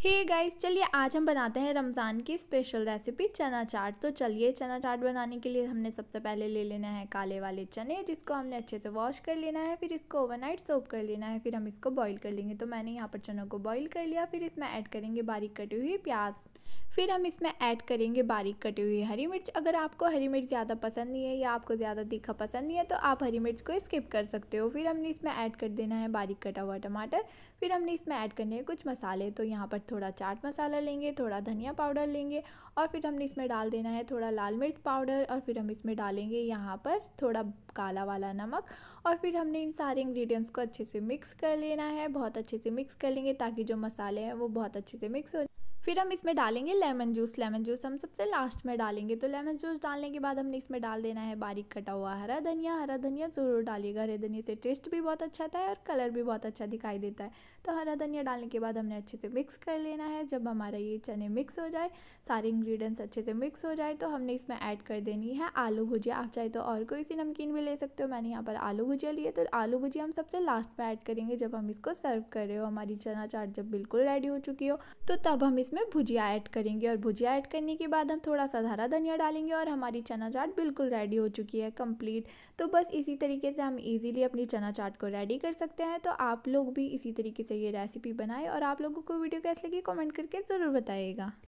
हे hey guys चलिए आज हम बनाते हैं रमज़ान की स्पेशल रेसिपी चना चाट तो चलिए चना चाट बनाने के लिए हमने सबसे पहले ले लेना है काले वाले चने जिसको हमने अच्छे से वॉश कर लेना है फिर इसको ओवरनाइट सोप कर लेना है फिर हम इसको बॉईल कर लेंगे तो मैंने यहाँ पर चनों को बॉईल कर लिया फिर इसमें ऐड करेंगे बारीक कटी हुई प्याज फिर हम इसमें ऐड करेंगे बारीक कटी हुई हरी मिर्च अगर आपको हरी मिर्च ज़्यादा पसंद नहीं है या आपको ज़्यादा तीखा पसंद नहीं है तो आप हरी मिर्च को स्किप कर सकते हो फिर हमने इसमें ऐड कर देना है बारीक कटा हुआ टमाटर फिर हमने इसमें ऐड करने हैं कुछ मसाले तो यहाँ पर थोड़ा चाट मसाला लेंगे थोड़ा धनिया पाउडर लेंगे और फिर हमने इसमें डाल देना है थोड़ा लाल मिर्च पाउडर और फिर हम इसमें डालेंगे यहाँ पर थोड़ा काला वाला नमक और फिर हमने इन सारे इंग्रेडिएंट्स को अच्छे से मिक्स कर लेना है बहुत अच्छे से मिक्स कर लेंगे ताकि जो मसाले हैं वो बहुत अच्छे से मिक्स हो फिर हम इसमें डालेंगे लेमन जूस लेमन जूस हम सबसे लास्ट में डालेंगे तो लेमन जूस डालने के बाद हमने इसमें डाल देना है बारीक कटा हुआ हरा धनिया हरा धनिया ज़रूर डालिएगा हरे धनिया से टेस्ट भी बहुत अच्छा आता है और कलर भी बहुत अच्छा दिखाई देता है तो हरा धनिया डालने के बाद हमने अच्छे से मिक्स कर लेना है जब हमारा ये चने मिक्स हो जाए सारे इंग्रीडियंट्स अच्छे से मिक्स हो जाए तो हमने इसमें ऐड कर देनी है आलू भुजिया आप चाहे तो और कोई सी नमकीन भी ले सकते हो मैंने यहाँ पर आलू भुजिया लिए तो आलू भुजिया हम सबसे लास्ट में ऐड करेंगे जब हम इसको सर्व कर रहे हो हमारी चना चाट जब बिल्कुल रेडी हो चुकी हो तो तब हम इसमें भुजिया ऐड करेंगे करेंगे और भुजिया ऐड करने के बाद हम थोड़ा सा हरा धनिया डालेंगे और हमारी चना चाट बिल्कुल रेडी हो चुकी है कंप्लीट तो बस इसी तरीके से हम इजीली अपनी चना चाट को रेडी कर सकते हैं तो आप लोग भी इसी तरीके से ये रेसिपी बनाएं और आप लोगों को वीडियो कैसे लगी कमेंट करके ज़रूर बताइएगा